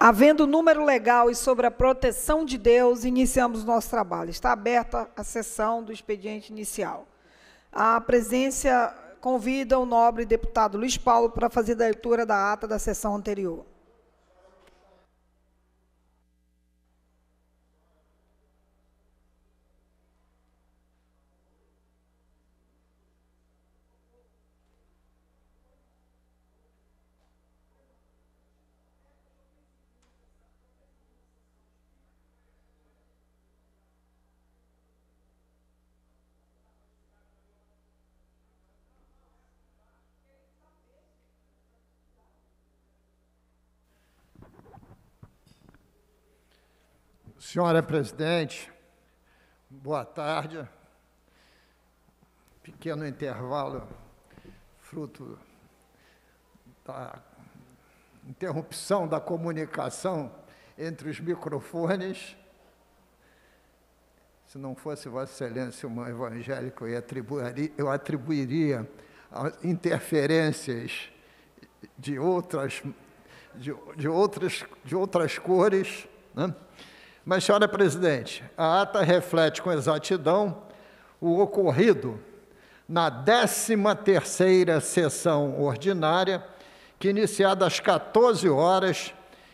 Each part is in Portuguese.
Havendo número legal e sobre a proteção de Deus, iniciamos nosso trabalho. Está aberta a sessão do expediente inicial. A presença convida o nobre deputado Luiz Paulo para fazer a leitura da ata da sessão anterior. Senhora é presidente, boa tarde. Pequeno intervalo, fruto da interrupção da comunicação entre os microfones. Se não fosse Vossa Excelência um evangélico, eu atribuiria, eu atribuiria interferências de outras, de, de, outras, de outras cores, né? Mas, senhora presidente, a ata reflete com exatidão o ocorrido na 13ª sessão ordinária, que iniciada às 14 horas,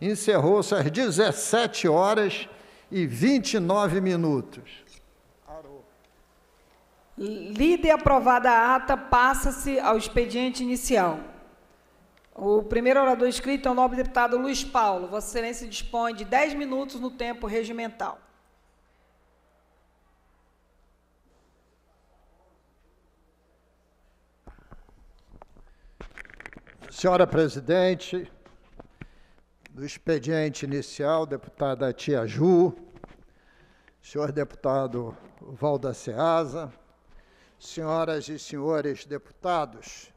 encerrou-se às 17 horas e 29 minutos. Lida e aprovada a ata, passa-se ao expediente inicial. O primeiro orador inscrito é o nobre deputado Luiz Paulo. Vossa Excelência dispõe de 10 minutos no tempo regimental. Senhora Presidente, do expediente inicial, deputada Tia Ju, senhor deputado Valda Seasa, senhoras e senhores deputados,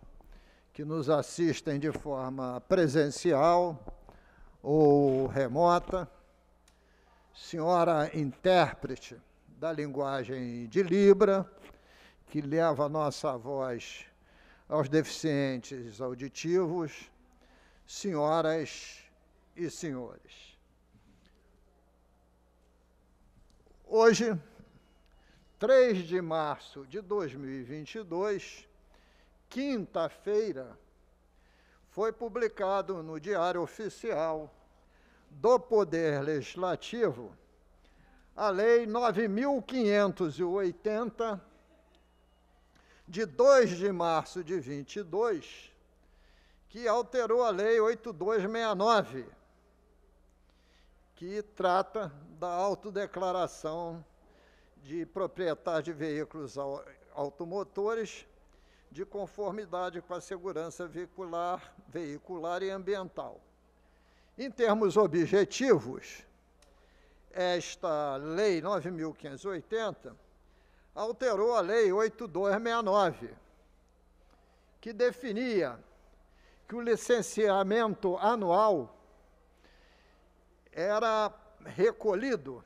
que nos assistem de forma presencial ou remota, senhora intérprete da linguagem de Libra, que leva a nossa voz aos deficientes auditivos, senhoras e senhores. Hoje, 3 de março de 2022, quinta-feira, foi publicado no Diário Oficial do Poder Legislativo a Lei 9580 de 2 de março de 22, que alterou a Lei 8269, que trata da autodeclaração de proprietários de veículos automotores de conformidade com a segurança veicular, veicular e ambiental. Em termos objetivos, esta Lei 9.580 alterou a Lei 8269, que definia que o licenciamento anual era recolhido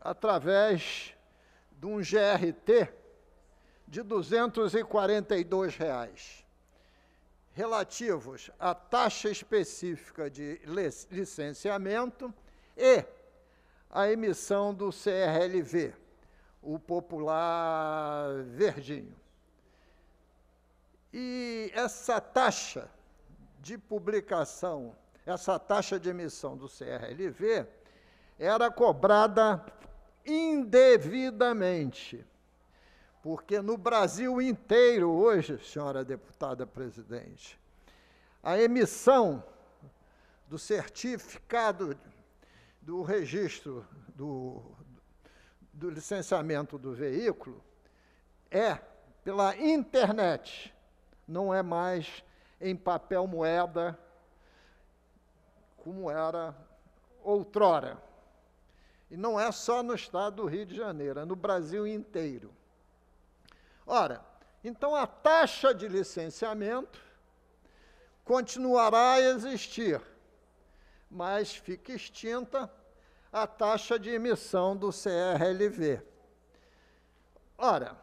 através de um GRT de R$ reais, relativos à taxa específica de licenciamento e à emissão do CRLV, o popular verdinho. E essa taxa de publicação, essa taxa de emissão do CRLV, era cobrada indevidamente porque no Brasil inteiro hoje, senhora deputada presidente, a emissão do certificado do registro do, do licenciamento do veículo é pela internet, não é mais em papel moeda como era outrora. E não é só no estado do Rio de Janeiro, é no Brasil inteiro. Ora, então a taxa de licenciamento continuará a existir, mas fica extinta a taxa de emissão do CRLV. Ora,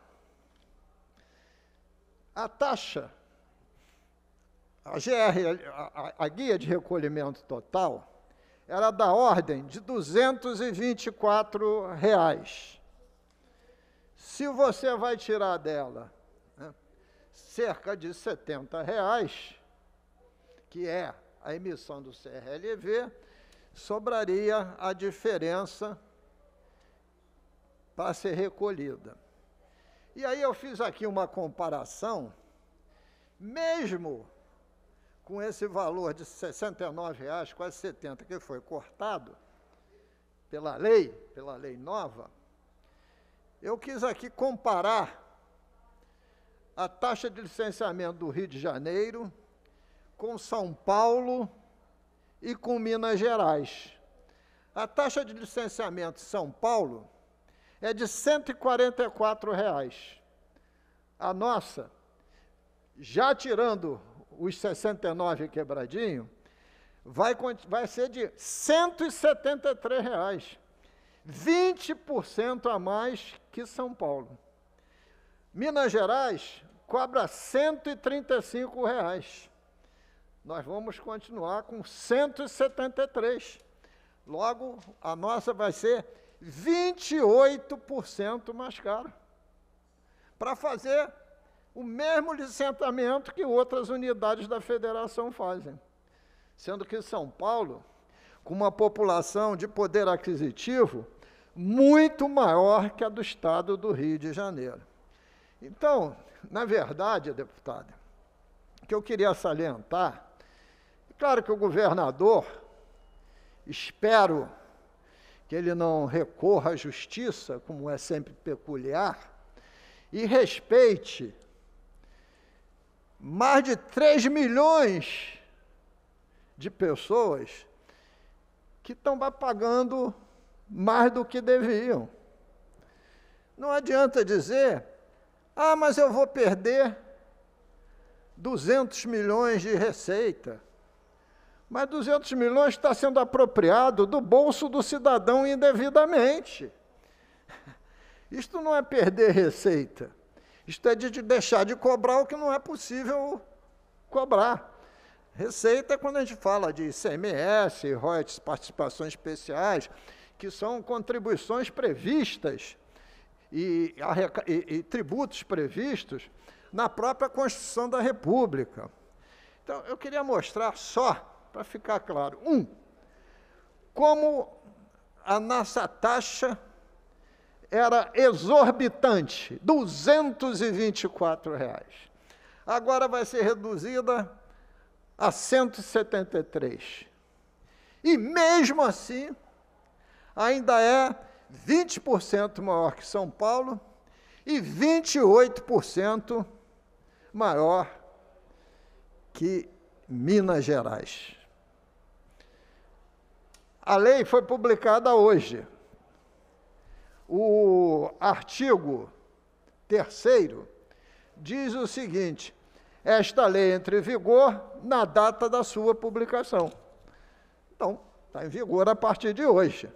a taxa, a, GR, a, a, guia de recolhimento total, era da ordem de R$ 224. Reais. Se você vai tirar dela né, cerca de 70 reais, que é a emissão do CRLV, sobraria a diferença para ser recolhida. E aí eu fiz aqui uma comparação, mesmo com esse valor de R$ 70,00, que foi cortado pela lei, pela lei nova, eu quis aqui comparar a taxa de licenciamento do Rio de Janeiro com São Paulo e com Minas Gerais. A taxa de licenciamento de São Paulo é de R$ 144. Reais. A nossa, já tirando os 69 quebradinho, vai, vai ser de R$ 173. Reais. 20% a mais que São Paulo. Minas Gerais cobra R$ 135. Reais. Nós vamos continuar com 173. Logo, a nossa vai ser 28% mais cara. Para fazer o mesmo licenciamento que outras unidades da federação fazem. Sendo que São Paulo, com uma população de poder aquisitivo muito maior que a do estado do Rio de Janeiro. Então, na verdade, deputada, o que eu queria salientar, é claro que o governador, espero que ele não recorra à justiça, como é sempre peculiar, e respeite mais de 3 milhões de pessoas que estão pagando mais do que deviam. Não adianta dizer, ah, mas eu vou perder 200 milhões de receita. Mas 200 milhões está sendo apropriado do bolso do cidadão indevidamente. Isto não é perder receita. Isto é de deixar de cobrar o que não é possível cobrar. Receita é quando a gente fala de ICMS, royalties, participações especiais, que são contribuições previstas e, e, e tributos previstos na própria Constituição da República. Então, eu queria mostrar só, para ficar claro, um, como a nossa taxa era exorbitante, R$ reais. Agora vai ser reduzida a 173. E mesmo assim, ainda é 20% maior que São Paulo e 28% maior que Minas Gerais. A lei foi publicada hoje. O artigo terceiro diz o seguinte: esta lei entre em vigor na data da sua publicação. Então, está em vigor a partir de hoje.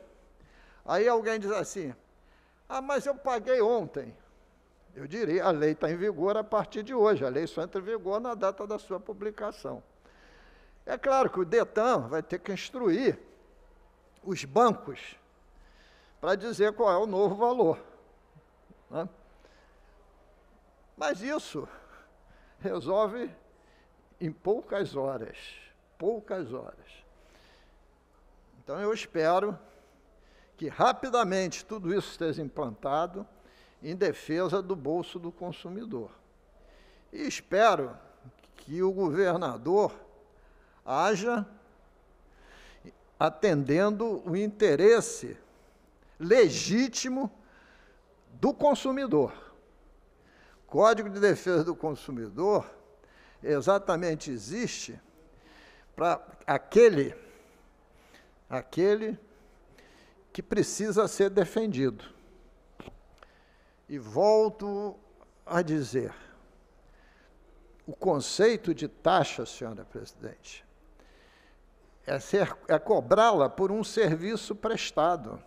Aí alguém diz assim: ah, mas eu paguei ontem. Eu diria, a lei está em vigor a partir de hoje, a lei só entra em vigor na data da sua publicação. É claro que o Detan vai ter que instruir os bancos para dizer qual é o novo valor. Né? Mas isso resolve em poucas horas. Poucas horas. Então eu espero que rapidamente tudo isso esteja implantado em defesa do bolso do consumidor. E espero que o governador haja atendendo o interesse legítimo do consumidor. Código de Defesa do Consumidor exatamente existe para aquele aquele que precisa ser defendido. E volto a dizer: o conceito de taxa, senhora presidente, é, ser, é cobrá-la por um serviço prestado.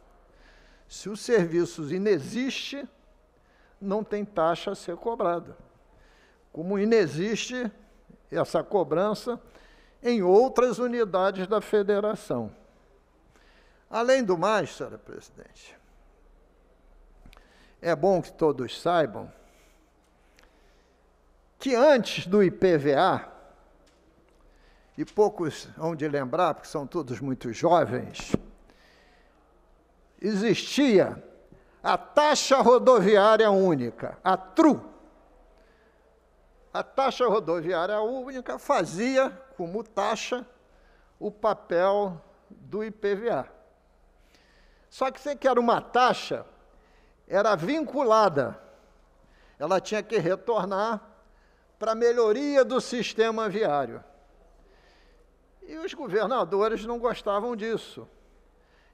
Se o serviço inexiste, não tem taxa a ser cobrada. Como inexiste essa cobrança em outras unidades da federação. Além do mais, senhora presidente, é bom que todos saibam que antes do IPVA, e poucos hão de lembrar, porque são todos muito jovens, existia a taxa rodoviária única, a TRU. A taxa rodoviária única fazia como taxa o papel do IPVA. Só que você que era uma taxa, era vinculada. Ela tinha que retornar para a melhoria do sistema viário. E os governadores não gostavam disso.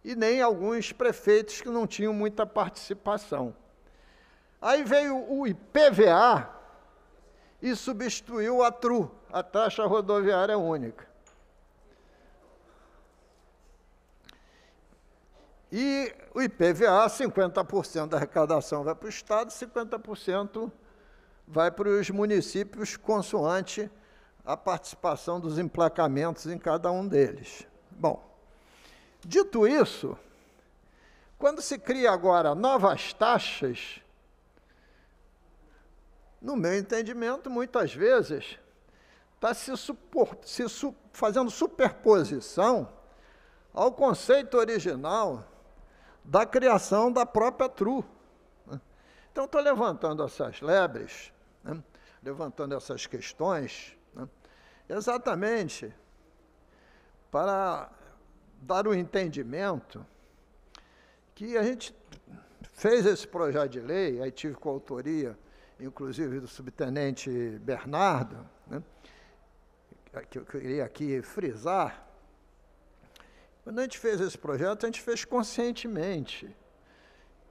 E nem alguns prefeitos que não tinham muita participação. Aí veio o IPVA e substituiu a TRU, a taxa rodoviária é única. E o IPVA, 50% da arrecadação vai para o Estado, 50% vai para os municípios, consoante a participação dos emplacamentos em cada um deles. Bom, dito isso, quando se cria agora novas taxas, no meu entendimento, muitas vezes, está se, supor, se su, fazendo superposição ao conceito original da criação da própria Tru. Né? Então, estou levantando essas lebres, né? levantando essas questões, né? exatamente para dar o um entendimento que a gente fez esse projeto de lei, aí tive com a autoria, inclusive, do subtenente Bernardo, né? que eu queria aqui frisar, quando a gente fez esse projeto, a gente fez conscientemente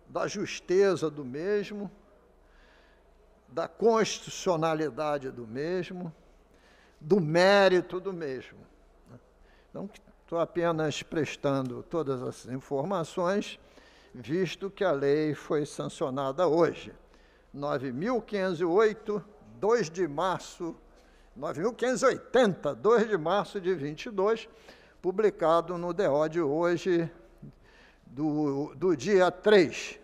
da justeza do mesmo, da constitucionalidade do mesmo, do mérito do mesmo. Então, né? estou apenas prestando todas essas informações, visto que a lei foi sancionada hoje, 9.508, 2 de março, 9.580, 2 de março de 22, publicado no DO de hoje, do, do dia 3,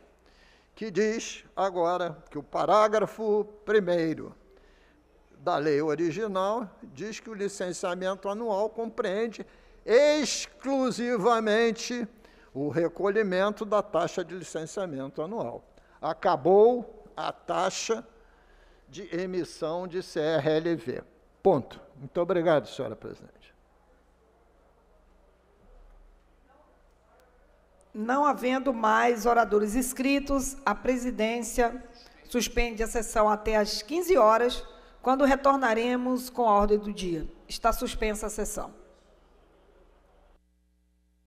que diz agora que o parágrafo 1 da lei original diz que o licenciamento anual compreende exclusivamente o recolhimento da taxa de licenciamento anual. Acabou a taxa de emissão de CRLV. Ponto. Muito obrigado, senhora presidente. Não havendo mais oradores inscritos, a presidência suspende a sessão até às 15 horas, quando retornaremos com a ordem do dia. Está suspensa a sessão.